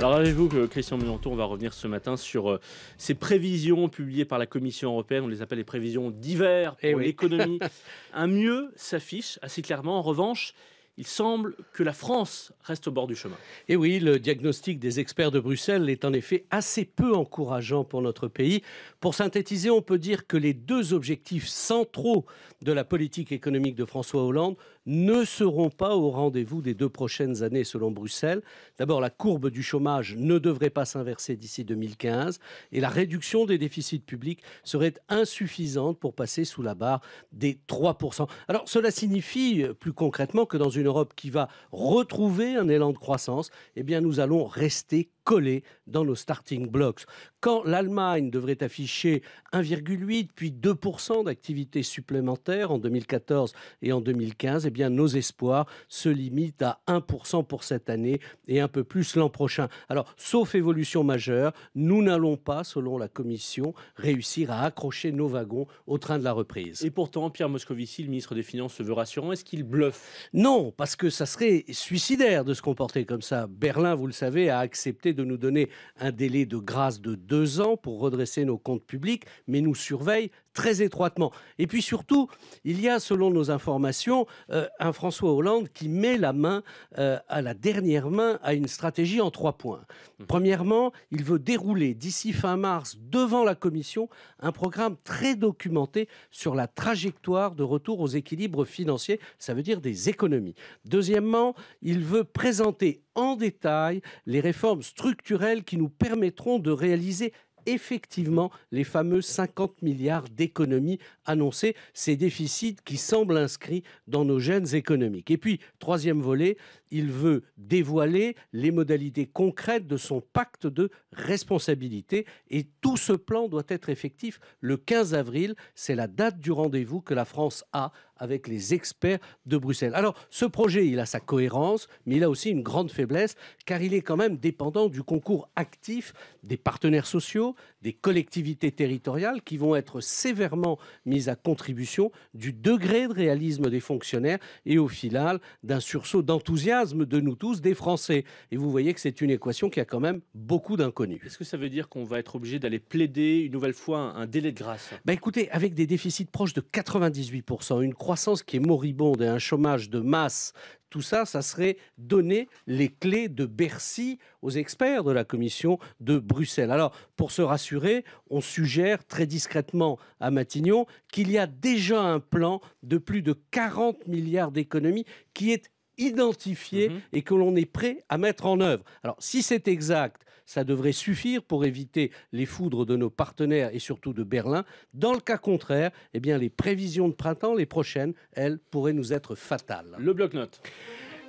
Alors avez-vous que Christian Mulanto, on va revenir ce matin sur ces euh, prévisions publiées par la Commission européenne, on les appelle les prévisions d'hiver eh pour l'économie. Un mieux s'affiche assez clairement. En revanche, il semble que la France reste au bord du chemin. Et eh oui, le diagnostic des experts de Bruxelles est en effet assez peu encourageant pour notre pays. Pour synthétiser, on peut dire que les deux objectifs centraux de la politique économique de François Hollande ne seront pas au rendez-vous des deux prochaines années selon Bruxelles. D'abord, la courbe du chômage ne devrait pas s'inverser d'ici 2015 et la réduction des déficits publics serait insuffisante pour passer sous la barre des 3%. Alors cela signifie euh, plus concrètement que dans une une Europe qui va retrouver un élan de croissance, eh bien nous allons rester Collé dans nos starting blocks. Quand l'Allemagne devrait afficher 1,8 puis 2% d'activité supplémentaire en 2014 et en 2015, eh bien nos espoirs se limitent à 1% pour cette année et un peu plus l'an prochain. Alors, sauf évolution majeure, nous n'allons pas, selon la Commission, réussir à accrocher nos wagons au train de la reprise. Et pourtant, Pierre Moscovici, le ministre des Finances, se veut rassurant. Est-ce qu'il bluffe Non, parce que ça serait suicidaire de se comporter comme ça. Berlin, vous le savez, a accepté de nous donner un délai de grâce de deux ans pour redresser nos comptes publics, mais nous surveille très étroitement. Et puis surtout, il y a, selon nos informations, euh, un François Hollande qui met la main euh, à la dernière main à une stratégie en trois points. Mhm. Premièrement, il veut dérouler d'ici fin mars devant la Commission un programme très documenté sur la trajectoire de retour aux équilibres financiers, ça veut dire des économies. Deuxièmement, il veut présenter en détail les réformes structurelles qui nous permettront de réaliser effectivement les fameux 50 milliards d'économies annoncées, ces déficits qui semblent inscrits dans nos gènes économiques. Et puis, troisième volet, il veut dévoiler les modalités concrètes de son pacte de responsabilité. Et tout ce plan doit être effectif le 15 avril. C'est la date du rendez-vous que la France a avec les experts de Bruxelles. Alors, ce projet, il a sa cohérence, mais il a aussi une grande faiblesse, car il est quand même dépendant du concours actif des partenaires sociaux, des collectivités territoriales, qui vont être sévèrement mises à contribution du degré de réalisme des fonctionnaires et au final d'un sursaut d'enthousiasme de nous tous, des Français. Et vous voyez que c'est une équation qui a quand même beaucoup d'inconnus. Est-ce que ça veut dire qu'on va être obligé d'aller plaider une nouvelle fois un délai de grâce bah Écoutez, avec des déficits proches de 98%, une croissance qui est moribonde et un chômage de masse tout ça, ça serait donner les clés de Bercy aux experts de la commission de Bruxelles. Alors, pour se rassurer, on suggère très discrètement à Matignon qu'il y a déjà un plan de plus de 40 milliards d'économies qui est identifié mhm. et que l'on est prêt à mettre en œuvre. Alors si c'est exact, ça devrait suffire pour éviter les foudres de nos partenaires et surtout de Berlin. Dans le cas contraire, eh bien, les prévisions de printemps, les prochaines, elles pourraient nous être fatales. Le bloc note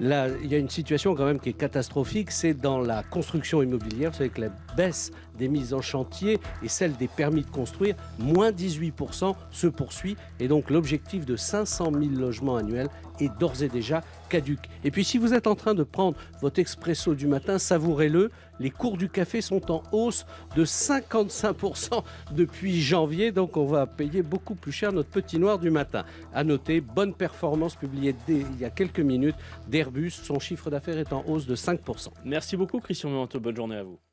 Là, il y a une situation quand même qui est catastrophique, c'est dans la construction immobilière. Vous savez que la baisse des mises en chantier et celle des permis de construire, moins 18%, se poursuit. Et donc l'objectif de 500 000 logements annuels est d'ores et déjà caduque. Et puis si vous êtes en train de prendre votre expresso du matin, savourez-le. Les cours du café sont en hausse de 55% depuis janvier, donc on va payer beaucoup plus cher notre petit noir du matin. À noter, bonne performance publiée dès, il y a quelques minutes d'Airbus. Son chiffre d'affaires est en hausse de 5%. Merci beaucoup Christian Manteau, bonne journée à vous.